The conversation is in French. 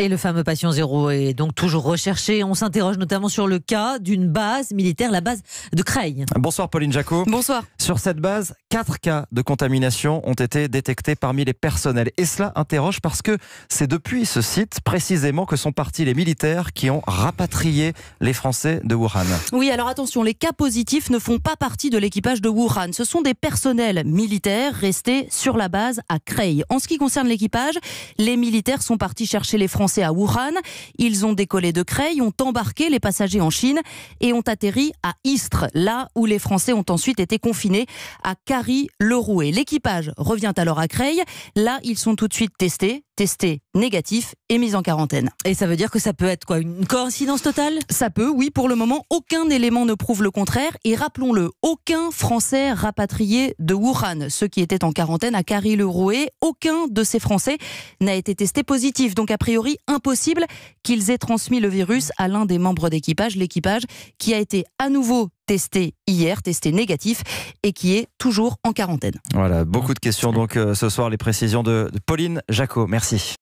Et le fameux patient zéro est donc toujours recherché. On s'interroge notamment sur le cas d'une base militaire, la base de Creil. Bonsoir Pauline Jacot. Bonsoir. Sur cette base, quatre cas de contamination ont été détectés parmi les personnels. Et cela interroge parce que c'est depuis ce site précisément que sont partis les militaires qui ont rapatrié les Français de Wuhan. Oui, alors attention, les cas positifs ne font pas partie de l'équipage de Wuhan. Ce sont des personnels militaires restés sur la base à Creil. En ce qui concerne l'équipage, les militaires sont partis chercher les Français à Wuhan. Ils ont décollé de Creil, ont embarqué les passagers en Chine et ont atterri à Istres, là où les Français ont ensuite été confinés à Carrie-le-Rouet. L'équipage revient alors à Creil. Là, ils sont tout de suite testés, Testés, négatifs et mis en quarantaine. Et ça veut dire que ça peut être quoi Une coïncidence totale Ça peut, oui. Pour le moment, aucun élément ne prouve le contraire. Et rappelons-le, aucun Français rapatrié de Wuhan, ceux qui étaient en quarantaine à Carrie-le-Rouet, aucun de ces Français n'a été testé positif. Donc, a priori, impossible qu'ils aient transmis le virus à l'un des membres d'équipage, l'équipage qui a été à nouveau testé hier, testé négatif et qui est toujours en quarantaine. Voilà, beaucoup de questions donc euh, ce soir, les précisions de Pauline Jacot. Merci.